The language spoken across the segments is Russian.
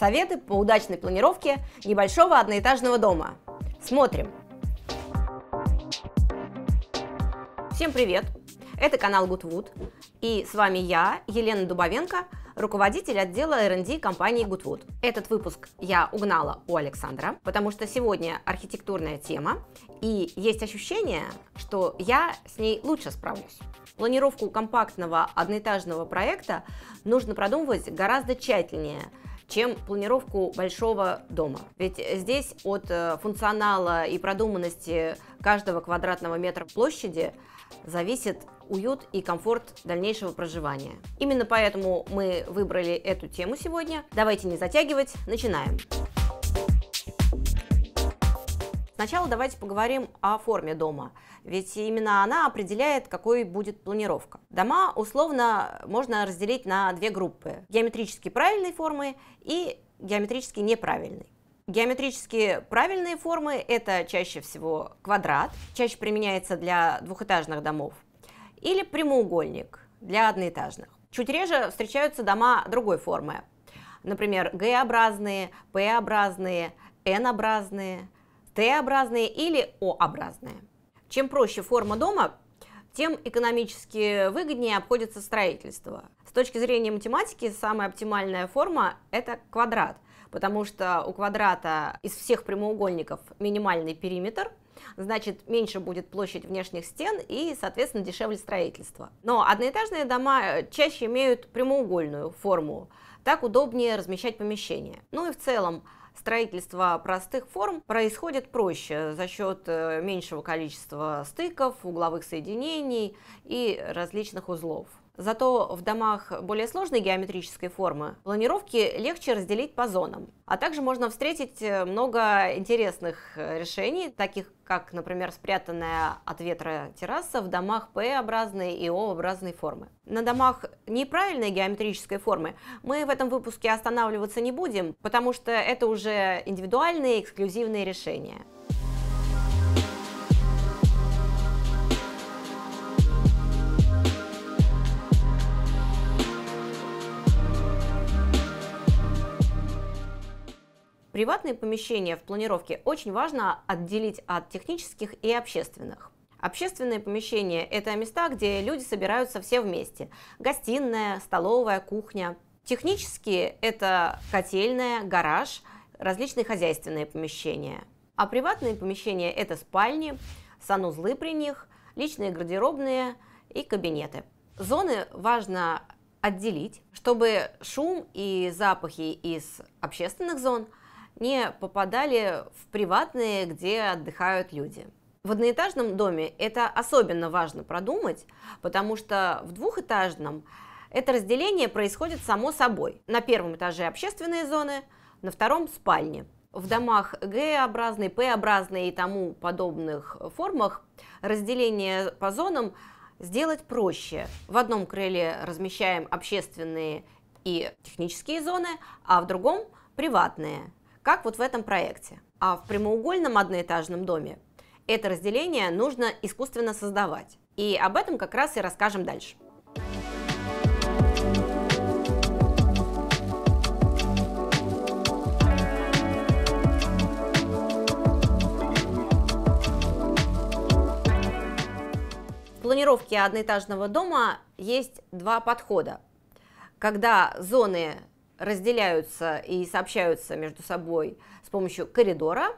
Советы по удачной планировке небольшого одноэтажного дома. Смотрим! Всем привет! Это канал GoodWood, и с вами я, Елена Дубовенко, руководитель отдела R&D компании Goodwood. Этот выпуск я угнала у Александра, потому что сегодня архитектурная тема, и есть ощущение, что я с ней лучше справлюсь. Планировку компактного одноэтажного проекта нужно продумывать гораздо тщательнее – чем планировку большого дома. Ведь здесь от э, функционала и продуманности каждого квадратного метра площади зависит уют и комфорт дальнейшего проживания. Именно поэтому мы выбрали эту тему сегодня. Давайте не затягивать, начинаем. Сначала давайте поговорим о форме дома, ведь именно она определяет, какой будет планировка. Дома условно можно разделить на две группы – геометрически правильной формы и геометрически неправильной. Геометрически правильные формы – это чаще всего квадрат, чаще применяется для двухэтажных домов, или прямоугольник для одноэтажных. Чуть реже встречаются дома другой формы, например, Г-образные, П-образные, Н-образные – Т-образные или О-образные. Чем проще форма дома, тем экономически выгоднее обходится строительство. С точки зрения математики, самая оптимальная форма – это квадрат, потому что у квадрата из всех прямоугольников минимальный периметр, значит, меньше будет площадь внешних стен и, соответственно, дешевле строительство. Но одноэтажные дома чаще имеют прямоугольную форму, так удобнее размещать помещение. Ну и в целом, строительство простых форм происходит проще за счет э, меньшего количества стыков, угловых соединений и различных узлов. Зато в домах более сложной геометрической формы планировки легче разделить по зонам. А также можно встретить э, много интересных э, решений, таких как, например, спрятанная от ветра терраса в домах П-образной и О-образной формы. На домах неправильной геометрической формы мы в этом выпуске останавливаться не будем, потому что это уже индивидуальные эксклюзивные решения. Приватные помещения в планировке очень важно отделить от технических и общественных. Общественные помещения – это места, где люди собираются все вместе. Гостиная, столовая, кухня. Технические – это котельная, гараж, различные хозяйственные помещения. А приватные помещения – это спальни, санузлы при них, личные гардеробные и кабинеты. Зоны важно отделить, чтобы шум и запахи из общественных зон – не попадали в приватные, где отдыхают люди. В одноэтажном доме это особенно важно продумать, потому что в двухэтажном это разделение происходит само собой. На первом этаже общественные зоны, на втором спальни. В домах Г-образной, П-образной и тому подобных формах разделение по зонам сделать проще. В одном крыле размещаем общественные и технические зоны, а в другом приватные как вот в этом проекте. А в прямоугольном одноэтажном доме это разделение нужно искусственно создавать. И об этом как раз и расскажем дальше. В планировке одноэтажного дома есть два подхода. Когда зоны разделяются и сообщаются между собой с помощью коридора,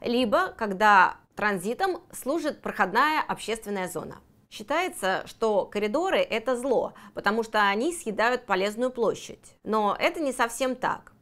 либо когда транзитом служит проходная общественная зона. Считается, что коридоры – это зло, потому что они съедают полезную площадь. Но это не совсем так.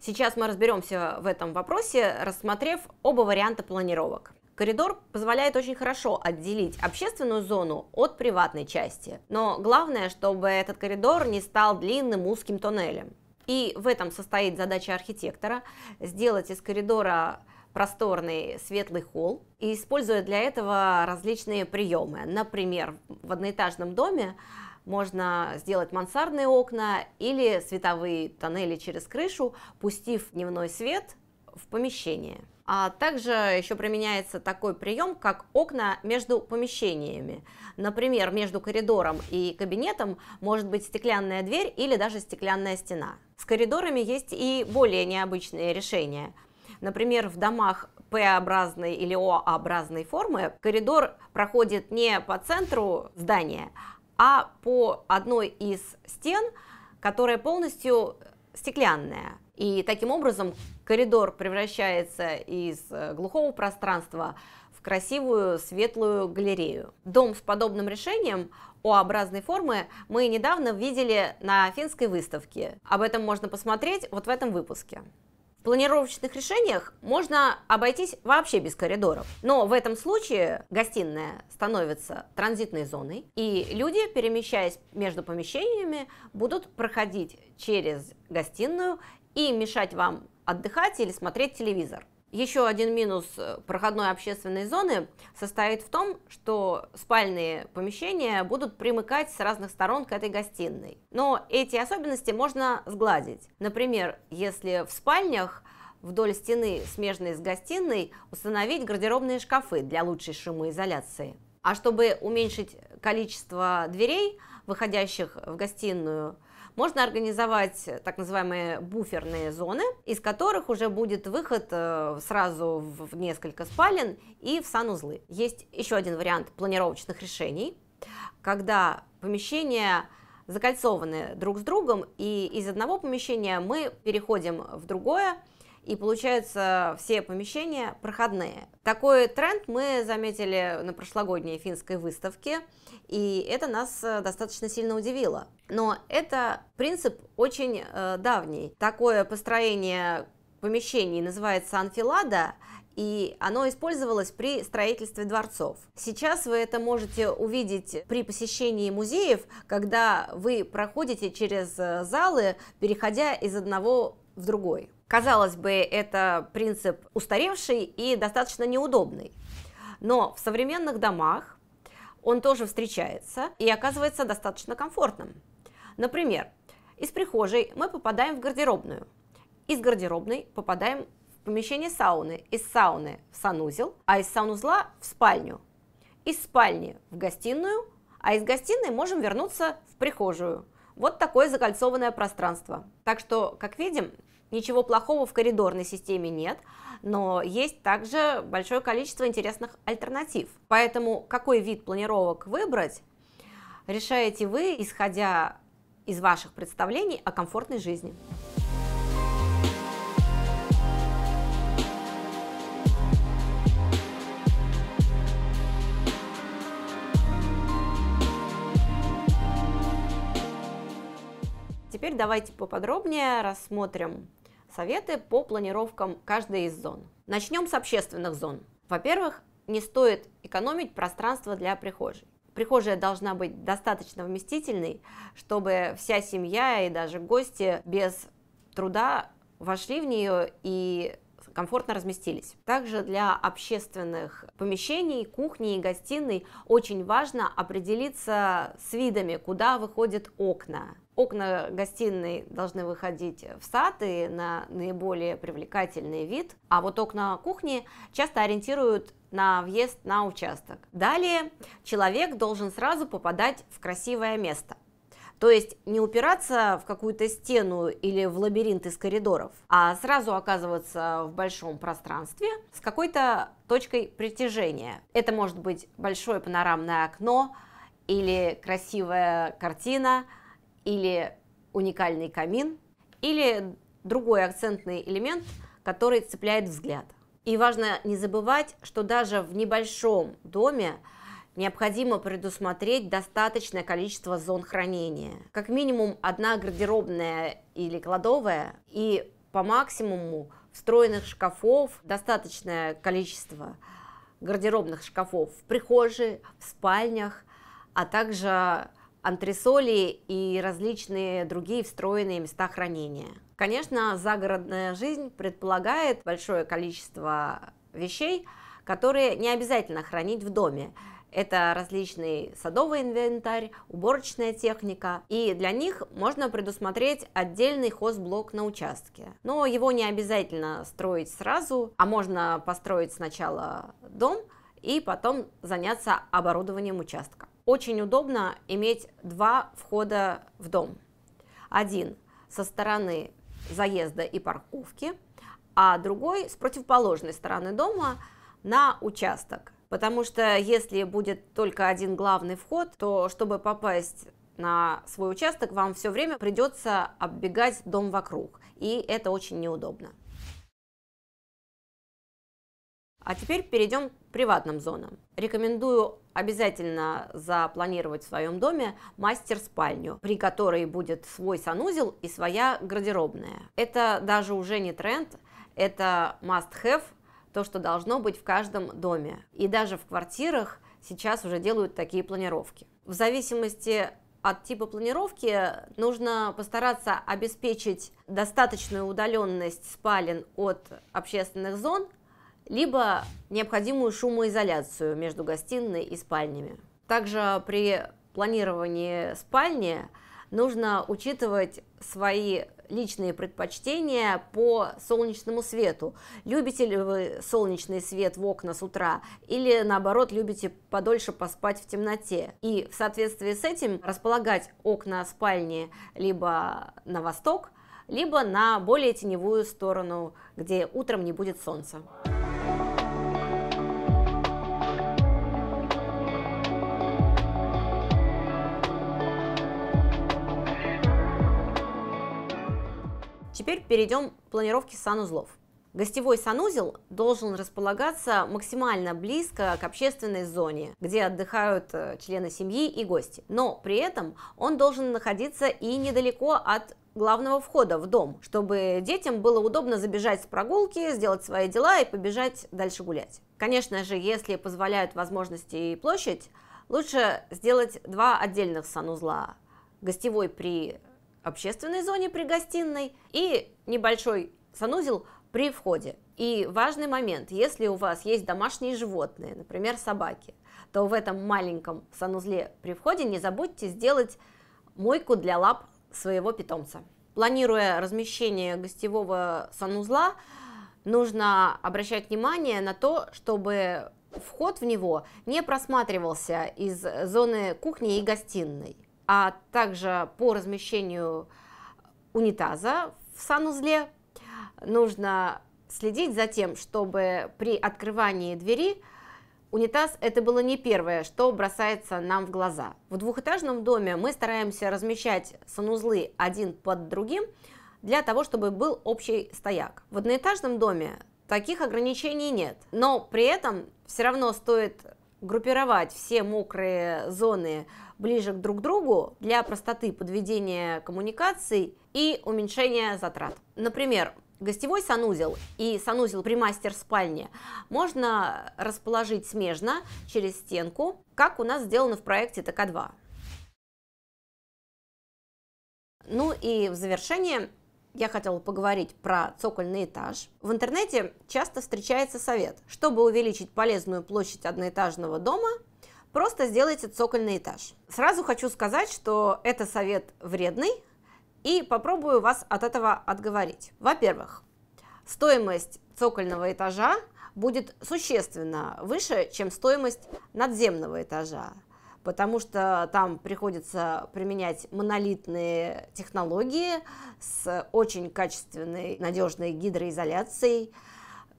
Сейчас мы разберемся в этом вопросе, рассмотрев оба варианта планировок. Коридор позволяет очень хорошо отделить общественную зону от приватной части. Но главное, чтобы этот коридор не стал длинным узким тоннелем. И в этом состоит задача архитектора – сделать из коридора просторный светлый холл и используя для этого различные приемы. Например, в одноэтажном доме можно сделать мансардные окна или световые тоннели через крышу, пустив дневной свет в помещение. А также еще применяется такой прием, как окна между помещениями. Например, между коридором и кабинетом может быть стеклянная дверь или даже стеклянная стена. С коридорами есть и более необычные решения. Например, в домах П-образной или О-образной формы коридор проходит не по центру здания, а по одной из стен, которая полностью стеклянная. И таким образом коридор превращается из э, глухого пространства в красивую светлую галерею. Дом с подобным решением О-образной формы мы недавно видели на финской выставке. Об этом можно посмотреть вот в этом выпуске. В планировочных решениях можно обойтись вообще без коридоров. Но в этом случае гостиная становится транзитной зоной, и люди, перемещаясь между помещениями, будут проходить через гостиную и мешать вам отдыхать или смотреть телевизор. Еще один минус э, проходной общественной зоны состоит в том, что спальные помещения будут примыкать с разных сторон к этой гостиной. Но эти особенности можно сгладить. Например, если в спальнях вдоль стены, смежной с гостиной, установить гардеробные шкафы для лучшей шумоизоляции. А чтобы уменьшить количество дверей, выходящих в гостиную, можно организовать так называемые буферные зоны, из которых уже будет выход э, сразу в несколько спален и в санузлы. Есть еще один вариант планировочных решений, когда помещения закольцованы друг с другом, и из одного помещения мы переходим в другое, и получается все помещения проходные. Такой тренд мы заметили на прошлогодней финской выставке, и это нас э, достаточно сильно удивило. Но это принцип очень э, давний. Такое построение помещений называется анфилада, и оно использовалось при строительстве дворцов. Сейчас вы это можете увидеть при посещении музеев, когда вы проходите через э, залы, переходя из одного в другой. Казалось бы, это принцип устаревший и достаточно неудобный. Но в современных домах он тоже встречается и оказывается достаточно комфортным. Например, из прихожей мы попадаем в гардеробную. Из гардеробной попадаем в помещение сауны, из сауны в санузел, а из санузла в спальню, из спальни в гостиную, а из гостиной можем вернуться в прихожую. Вот такое закольцованное пространство. Так что, как видим, Ничего плохого в коридорной системе нет, но есть также большое количество интересных альтернатив. Поэтому какой вид планировок выбрать, решаете вы, исходя из ваших представлений о комфортной жизни. теперь давайте поподробнее рассмотрим советы по планировкам каждой из зон. Начнем с общественных зон. Во-первых, не стоит экономить пространство для прихожей. Прихожая должна быть достаточно вместительной, чтобы вся семья и даже гости без труда вошли в нее и комфортно разместились. Также для общественных помещений, кухни и гостиной очень важно определиться с видами, куда выходят окна, Окна гостиной должны выходить в сад и на наиболее привлекательный вид, а вот окна кухни часто ориентируют на въезд на участок. Далее человек должен сразу попадать в красивое место. То есть не упираться в какую-то стену или в лабиринт из коридоров, а сразу оказываться в большом пространстве с какой-то точкой притяжения. Это может быть большое панорамное окно или красивая картина – или уникальный камин, или другой акцентный элемент, который цепляет взгляд. И важно не забывать, что даже в небольшом доме необходимо предусмотреть достаточное количество зон хранения. Как минимум одна гардеробная или кладовая и по максимуму встроенных шкафов достаточное количество гардеробных шкафов в прихожей, в спальнях, а также антресоли и различные другие встроенные места хранения. Конечно, загородная жизнь предполагает большое количество вещей, которые не обязательно хранить в доме. Это различный садовый инвентарь, уборочная техника, и для них можно предусмотреть отдельный хозблок на участке. Но его не обязательно строить сразу, а можно построить сначала дом и потом заняться оборудованием участка. Очень удобно иметь два входа в дом. Один со стороны заезда и парковки, а другой с противоположной стороны дома на участок. Потому что если будет только один главный вход, то чтобы попасть на свой участок, вам все время придется оббегать дом вокруг. И это очень неудобно. А теперь перейдем к приватным зонам. Рекомендую обязательно запланировать в своем доме мастер-спальню, при которой будет свой санузел и своя гардеробная. Это даже уже не тренд, это must-have, то, что должно быть в каждом доме. И даже в квартирах сейчас уже делают такие планировки. В зависимости от типа планировки нужно постараться обеспечить достаточную удаленность спален от общественных зон, либо необходимую шумоизоляцию между гостиной и спальнями. Также при планировании спальни нужно учитывать свои личные предпочтения по солнечному свету. Любите ли вы солнечный свет в окна с утра или наоборот любите подольше поспать в темноте? И в соответствии с этим располагать окна спальни либо на восток, либо на более теневую сторону, где утром не будет солнца. Теперь перейдем к планировке санузлов. Гостевой санузел должен располагаться максимально близко к общественной зоне, где отдыхают э, члены семьи и гости. Но при этом он должен находиться и недалеко от главного входа в дом, чтобы детям было удобно забежать с прогулки, сделать свои дела и побежать дальше гулять. Конечно же, если позволяют возможности и площадь, лучше сделать два отдельных санузла. Гостевой при общественной зоне при гостиной и небольшой санузел при входе. И важный момент, если у вас есть домашние животные, например, собаки, то в этом маленьком санузле при входе не забудьте сделать мойку для лап своего питомца. Планируя размещение гостевого санузла, нужно обращать внимание на то, чтобы вход в него не просматривался из зоны кухни и гостиной а также по размещению унитаза в санузле нужно следить за тем, чтобы при открывании двери унитаз это было не первое, что бросается нам в глаза. В двухэтажном доме мы стараемся размещать санузлы один под другим для того, чтобы был общий стояк. В одноэтажном доме таких ограничений нет, но при этом все равно стоит группировать все мокрые зоны ближе к друг другу для простоты подведения коммуникаций и уменьшения затрат. Например, гостевой санузел и санузел при мастер-спальне можно расположить смежно через стенку, как у нас сделано в проекте ТК-2. Ну и в завершение я хотела поговорить про цокольный этаж. В интернете часто встречается совет, чтобы увеличить полезную площадь одноэтажного дома, просто сделайте цокольный этаж. Сразу хочу сказать, что это совет вредный, и попробую вас от этого отговорить. Во-первых, стоимость цокольного этажа будет существенно выше, чем стоимость надземного этажа потому что там приходится применять монолитные технологии с очень качественной, надежной гидроизоляцией,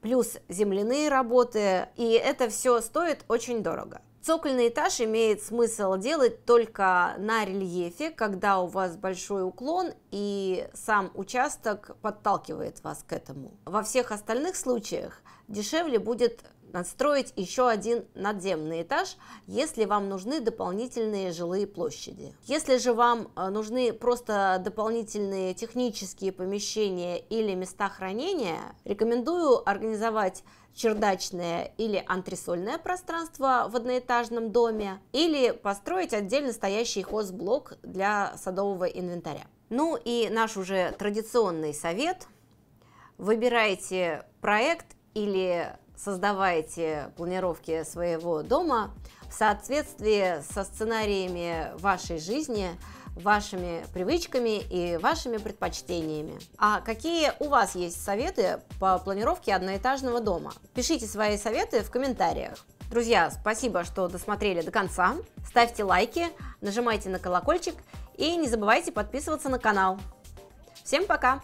плюс земляные работы, и это все стоит очень дорого. Цокольный этаж имеет смысл делать только на рельефе, когда у вас большой уклон и сам участок подталкивает вас к этому. Во всех остальных случаях дешевле будет надстроить еще один надземный этаж, если вам нужны дополнительные жилые площади. Если же вам э, нужны просто дополнительные технические помещения или места хранения, рекомендую организовать чердачное или антресольное пространство в одноэтажном доме или построить отдельно стоящий хозблок для садового инвентаря. Ну и наш уже традиционный совет. Выбирайте проект или создавайте планировки своего дома в соответствии со сценариями вашей жизни, вашими привычками и вашими предпочтениями. А какие у вас есть советы по планировке одноэтажного дома? Пишите свои советы в комментариях. Друзья, спасибо, что досмотрели до конца. Ставьте лайки, нажимайте на колокольчик и не забывайте подписываться на канал. Всем пока!